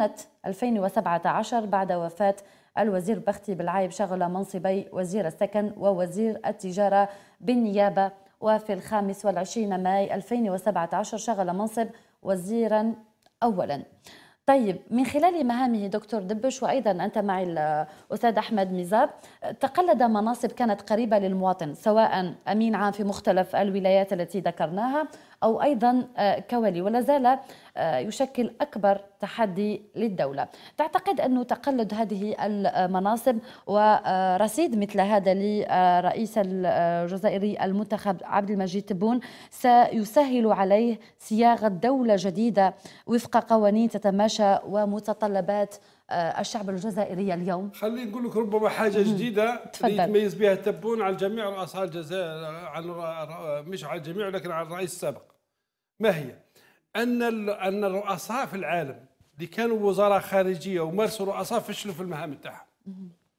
آه، 2017 بعد وفاة الوزير بختي بالعايب شغل منصبي وزير السكن ووزير التجارة بالنيابة وفي الخامس والعشرين ماي 2017 شغل منصب وزيرا أولا طيب من خلال مهامه دكتور دبش وايضا انت معي الاستاذ احمد ميزاب تقلد مناصب كانت قريبه للمواطن سواء امين عام في مختلف الولايات التي ذكرناها أو أيضا آه، كوالي ولا زال آه، يشكل أكبر تحدي للدولة تعتقد أن تقلد هذه المناصب ورصيد مثل هذا لرئيس الجزائري المنتخب عبد المجيد تبون سيسهل عليه صياغة دولة جديدة وفق قوانين تتماشى ومتطلبات آه، الشعب الجزائري اليوم خليني نقول لك ربما حاجه جديده يتميز بها تبون على جميع رؤساء الجزائر على مش على الجميع لكن على الرئيس السابق ما هي؟ ان ان الرؤساء في العالم اللي كانوا وزراء خارجيه ومارسوا رؤساء فشلوا في المهام تاعهم.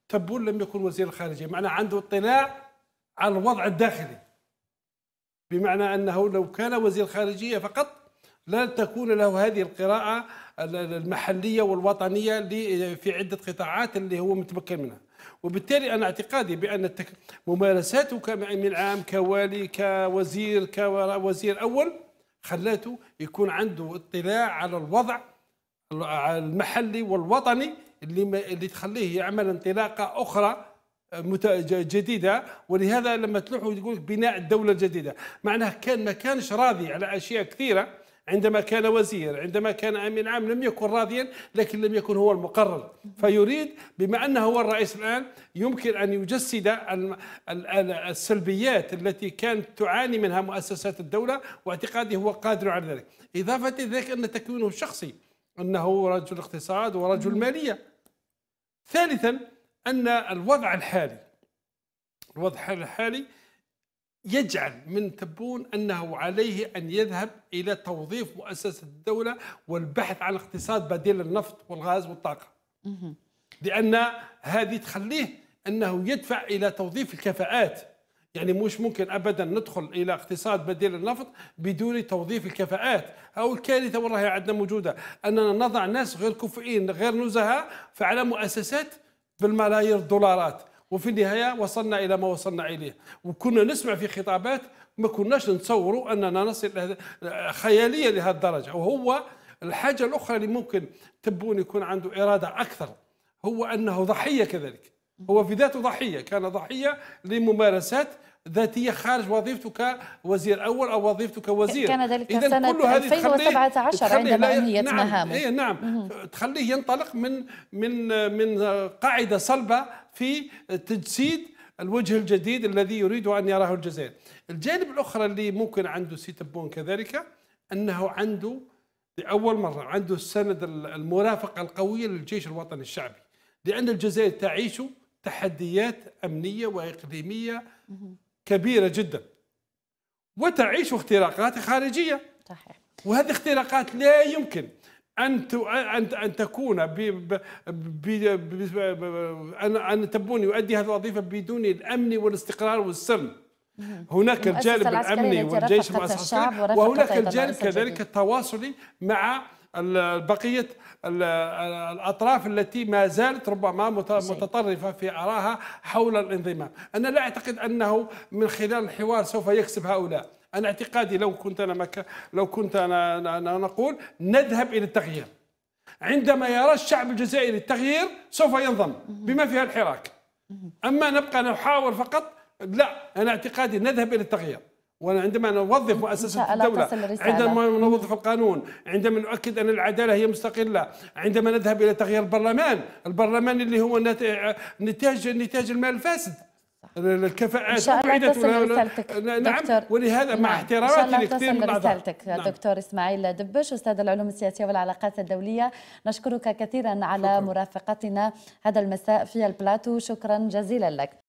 تبون لم يكن وزير الخارجيه، معنى عنده اطلاع على الوضع الداخلي. بمعنى انه لو كان وزير خارجيه فقط لا تكون له هذه القراءة المحلية والوطنية في عدة قطاعات اللي هو متمكن منها وبالتالي أنا اعتقادي بأن ممارساته من عام كوالي كوزير كوزير أول خلاته يكون عنده اطلاع على الوضع المحلي والوطني اللي اللي تخليه يعمل انطلاقه اخرى آه، جديده ولهذا لما تلوحوا تقول بناء الدوله الجديده معناه كان ما كانش راضي على اشياء كثيره عندما كان وزير عندما كان امين عام لم يكن راضيا لكن لم يكن هو المقرر فيريد بما انه هو الرئيس الان يمكن ان يجسد السلبيات التي كانت تعاني منها مؤسسات الدوله واعتقادي هو قادر على ذلك اضافه ذلك ان تكوينه الشخصي انه رجل اقتصاد ورجل ماليه ثالثا ان الوضع الحالي الوضع الحالي يجعل من تبون أنه عليه أن يذهب إلى توظيف مؤسسة الدولة والبحث عن اقتصاد بديل النفط والغاز والطاقة لأن هذه تخليه أنه يدفع إلى توظيف الكفاءات يعني مش ممكن ابدا ندخل الى اقتصاد بديل النفط بدون توظيف الكفاءات او الكارثه والله عندنا موجوده اننا نضع ناس غير كفؤين غير نزهه فعلى مؤسسات بالملايير الدولارات وفي النهايه وصلنا الى ما وصلنا اليه وكنا نسمع في خطابات ما كناش نتصوروا اننا نصل خياليه لهذه الدرجه وهو الحاجه الاخرى اللي ممكن تبون يكون عنده اراده اكثر هو انه ضحيه كذلك هو في ذاته ضحيه كان ضحيه لممارسات ذاتية خارج وظيفته كوزير أول أو وظيفته كوزير كان ذلك إذن سنة 2017 عندما أنهيت نعم مهامه إيه، نعم تخليه ينطلق من من من قاعدة صلبة في تجسيد الوجه الجديد الذي يريد ان يراه الجزائر. الجانب الاخرى اللي ممكن عنده سيتبون كذلك انه عنده لاول مره عنده السند المرافقه القويه للجيش الوطني الشعبي، لان الجزائر تعيش تحديات امنيه واقليميه كبيره جدا. وتعيش اختراقات خارجيه. صحيح. وهذه اختراقات لا يمكن أن أن أن تكون أن أن تبون يؤدي هذه الوظيفة بدون الأمن والاستقرار والسلم. هناك الجانب الأمني والجيش المؤسسي وهناك الجانب كذلك التواصلي مع بقية الأطراف التي ما زالت ربما متطرفة في آرائها حول الانضمام أنا لا أعتقد أنه من خلال الحوار سوف يكسب هؤلاء أنا اعتقادي لو كنت أنا مك... لو كنت أنا... أنا نقول نذهب إلى التغيير عندما يرى الشعب الجزائري التغيير سوف ينضم بما فيها الحراك أما نبقى نحاول فقط لا أنا اعتقادي نذهب إلى التغيير عندما نوظف مؤسسة الدولة عندما نوظف القانون عندما نؤكد أن العدالة هي مستقلة عندما نذهب إلى تغيير البرلمان البرلمان اللي هو نتاج نتاج المال الفاسد الله تصل رسالتك نعم، دكتور نعم ولهذا مع احتراماتي لكثير من رسالتك نعم. دكتور اسماعيل دبش استاذ العلوم السياسيه والعلاقات الدوليه نشكرك كثيرا على شكرا. مرافقتنا هذا المساء في البلاتو شكرا جزيلا لك